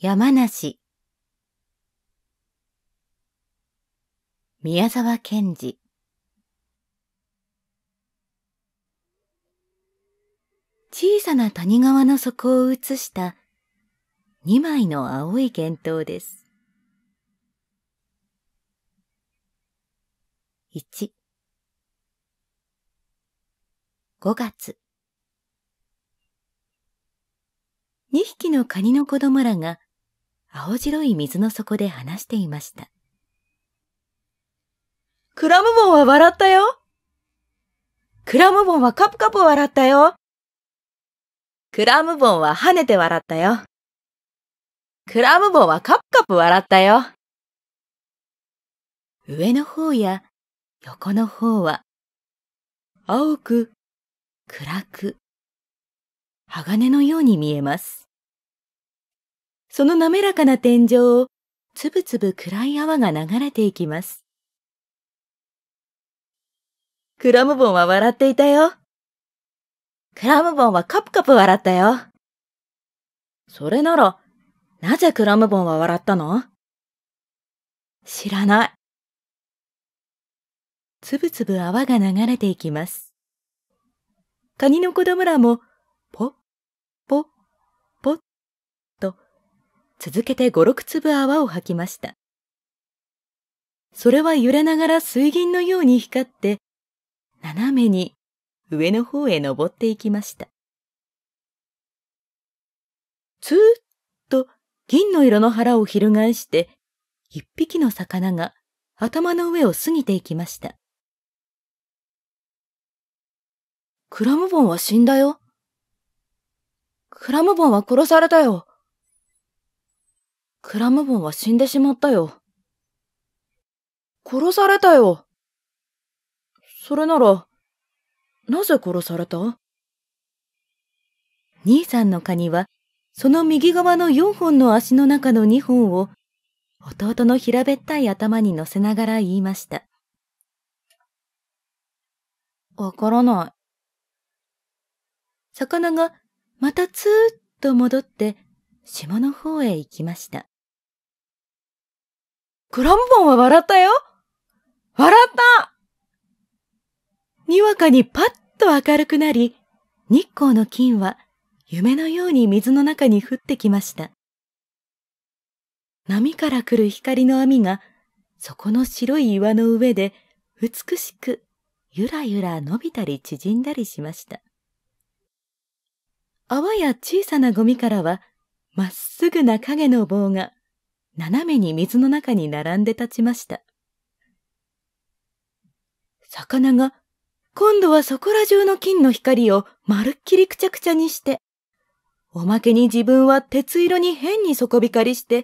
山梨宮沢賢治小さな谷川の底を映した2枚の青い幻灯です。1 5月2匹のカニの子供らが青白い水の底で話していました。クラムボンは笑ったよクラムボンはカプカプ笑ったよクラムボンは跳ねて笑ったよクラムボンはカプカプ笑ったよ上の方や横の方は青く暗く鋼のように見えます。その滑らかな天井をつぶつぶ暗い泡が流れていきます。クラムボンは笑っていたよ。クラムボンはカプカプ笑ったよ。それなら、なぜクラムボンは笑ったの知らない。つぶつぶ泡が流れていきます。カニの子供らも続けて五六粒泡を吐きました。それは揺れながら水銀のように光って、斜めに上の方へ登っていきました。ずーっと銀の色の腹を翻して、一匹の魚が頭の上を過ぎていきました。クラムボンは死んだよ。クラムボンは殺されたよ。クラムボンは死んでしまったよ。殺されたよ。それなら、なぜ殺された兄さんのカニは、その右側の4本の足の中の2本を、弟の平べったい頭に乗せながら言いました。わからない。魚がまたつーッと戻って下の方へ行きました。クランボンは笑ったよ笑ったにわかにパッと明るくなり、日光の金は夢のように水の中に降ってきました。波から来る光の網が、そこの白い岩の上で美しくゆらゆら伸びたり縮んだりしました。泡や小さなゴミからはまっすぐな影の棒が斜めに水の中に並んで立ちました。魚が今度はそこら中の金の光をまるっきりくちゃくちゃにして、おまけに自分は鉄色に変に底光りして、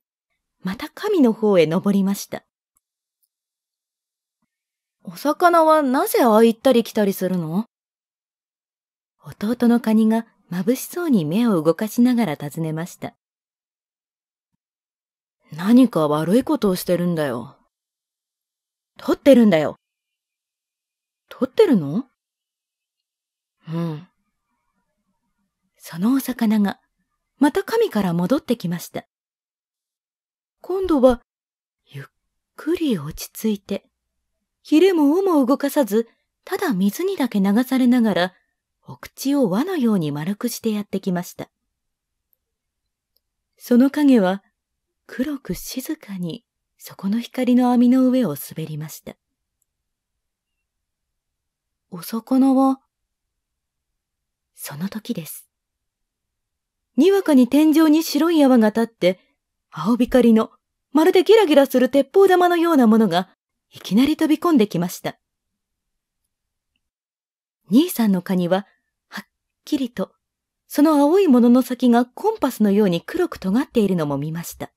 また神の方へ登りました。お魚はなぜああ行ったり来たりするの弟のカニが眩しそうに目を動かしながら尋ねました。何か悪いことをしてるんだよ。撮ってるんだよ。撮ってるのうん。そのお魚が、また神から戻ってきました。今度は、ゆっくり落ち着いて、ヒレも尾も動かさず、ただ水にだけ流されながら、お口を輪のように丸くしてやってきました。その影は、黒く静かにそこの光の網の上を滑りました。おそこのを、その時です。にわかに天井に白い泡が立って、青光の、まるでギラギラする鉄砲玉のようなものが、いきなり飛び込んできました。兄さんのカニは、はっきりと、その青いものの先がコンパスのように黒く尖っているのも見ました。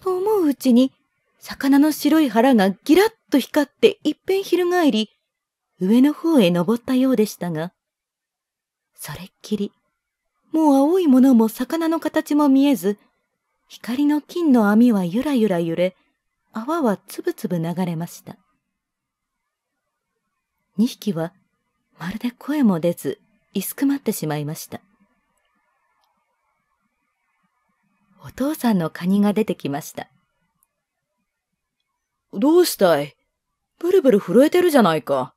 と思ううちに、魚の白い腹がギラッと光って一遍翻り、上の方へ登ったようでしたが、それっきり、もう青いものも魚の形も見えず、光の金の網はゆらゆら揺れ、泡はつぶつぶ流れました。二匹は、まるで声も出ず、いすくまってしまいました。お父さんのカニが出てきました。どうしたいブルブル震えてるじゃないか。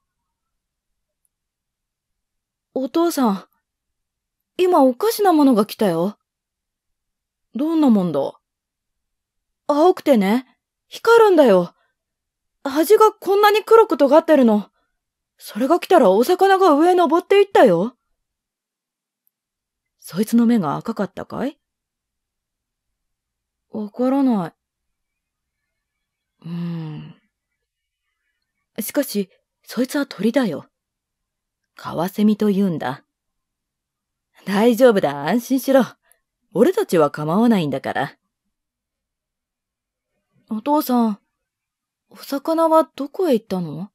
お父さん、今おかしなものが来たよ。どんなもんだ青くてね、光るんだよ。端がこんなに黒く尖ってるの。それが来たらお魚が上へ登っていったよ。そいつの目が赤かったかいわからない。うーん。しかし、そいつは鳥だよ。カワセミと言うんだ。大丈夫だ、安心しろ。俺たちは構わないんだから。お父さん、お魚はどこへ行ったの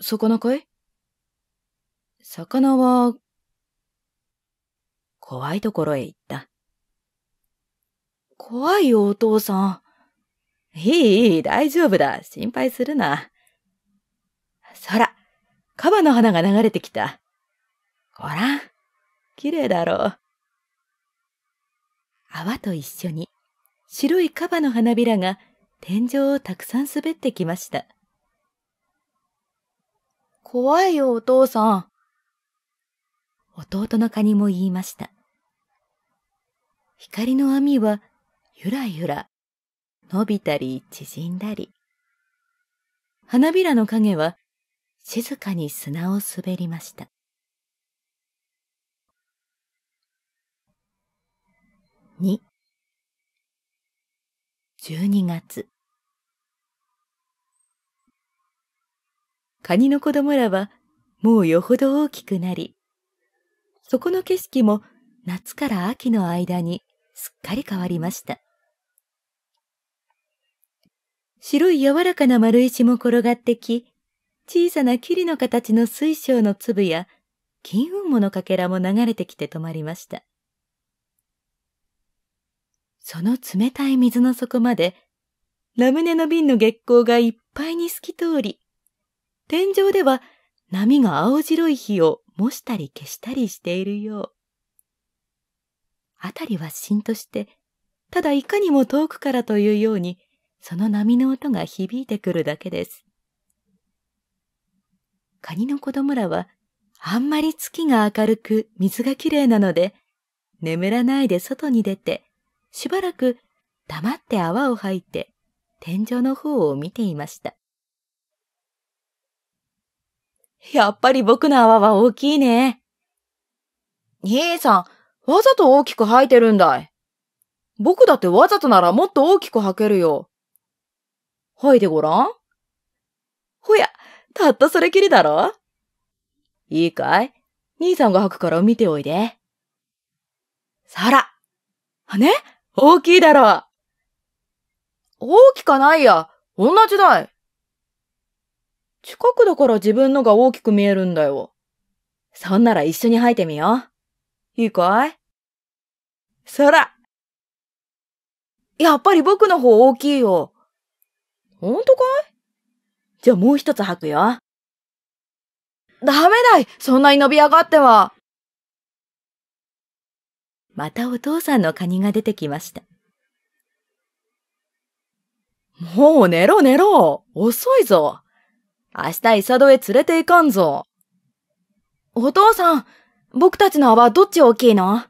魚かい魚は、怖いところへ行った。怖いよ、お父さん。いい、いい、大丈夫だ。心配するな。そら、カバの花が流れてきた。ほら、綺麗だろう。泡と一緒に白いカバの花びらが天井をたくさん滑ってきました。怖いよ、お父さん。弟のカニも言いました。光の網はゆらゆら、伸びたり縮んだり。花びらの影は静かに砂を滑りました。2 12月カニの子供らはもうよほど大きくなり、そこの景色も夏から秋の間にすっかり変わりました。白い柔らかな丸石も転がってき、小さな霧の形の水晶の粒や金雲のかけらも流れてきて止まりました。その冷たい水の底まで、ラムネの瓶の月光がいっぱいに透き通り、天井では波が青白い火を模したり消したりしているよう。あたりはしんとして、ただいかにも遠くからというように、その波の音が響いてくるだけです。カニの子供らは、あんまり月が明るく水がきれいなので、眠らないで外に出て、しばらく黙って泡を吐いて、天井の方を見ていました。やっぱり僕の泡は大きいね。兄さん、わざと大きく吐いてるんだい。僕だってわざとならもっと大きく吐けるよ。はいでごらん。ほや、たったそれきりだろいいかい兄さんが吐くから見ておいで。さら。ね大きいだろ大きかないや。同じだい。近くだから自分のが大きく見えるんだよ。そんなら一緒に吐いてみよう。いいかいそら。やっぱり僕の方大きいよ。ほんとかいじゃあもう一つ吐くよ。ダメだいそんなに伸び上がってはまたお父さんのカニが出てきました。もう寝ろ寝ろ遅いぞ明日イサドへ連れて行かんぞお父さん、僕たちの泡どっち大きいの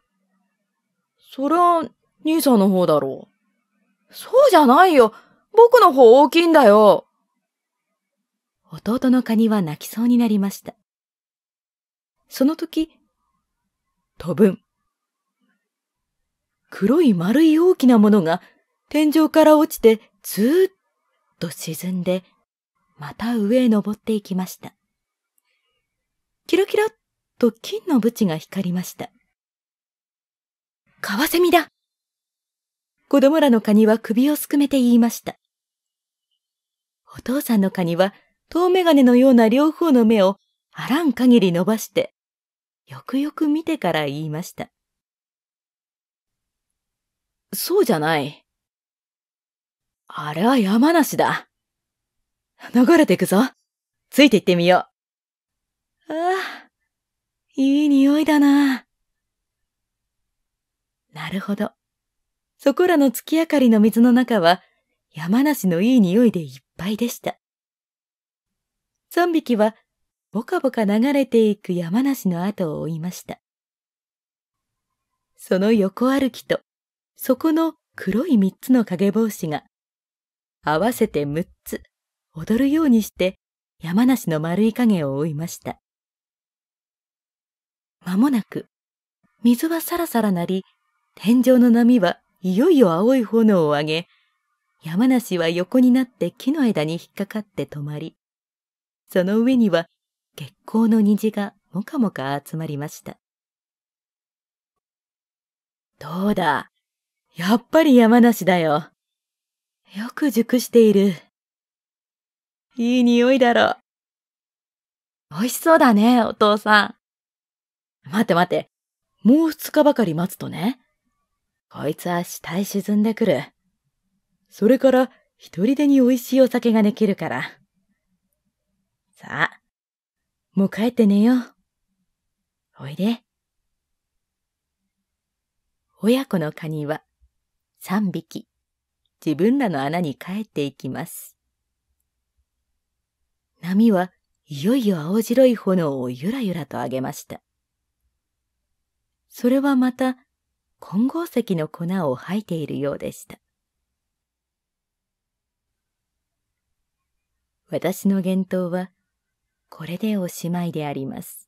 そりゃ、兄さんの方だろう。そうじゃないよ僕の方大きいんだよ。弟のカニは泣きそうになりました。その時、飛ぶん。黒い丸い大きなものが天井から落ちてずーっと沈んで、また上へ登っていきました。キラキラっと金のブチが光りました。カワセミだ子供らのカニは首をすくめて言いました。お父さんのカニは、遠眼鏡のような両方の目をあらん限り伸ばして、よくよく見てから言いました。そうじゃない。あれは山梨だ。流れてくぞ。ついて行ってみよう。ああ、いい匂いだな。なるほど。そこらの月明かりの水の中は山梨のいい匂いでいっぱい。ぱいでした。3匹はぼかぼか流れていく山梨の後を追いました。その横歩きと、そこの黒い三つの影帽子が、合わせて六つ、踊るようにして山梨の丸い影を追いました。まもなく、水はさらさらなり、天井の波はいよいよ青い炎を上げ、山梨は横になって木の枝に引っかかって止まり、その上には月光の虹がもかもか集まりました。どうだやっぱり山梨だよ。よく熟している。いい匂いだろ。美味しそうだね、お父さん。待て待て。もう二日ばかり待つとね。こいつは死体沈んでくる。それから一人でに美味しいお酒ができるから。さあ、もう帰って寝よう。おいで。親子のカニは三匹自分らの穴に帰っていきます。波はいよいよ青白い炎をゆらゆらと上げました。それはまた金剛石の粉を吐いているようでした。私の言動はこれでおしまいであります。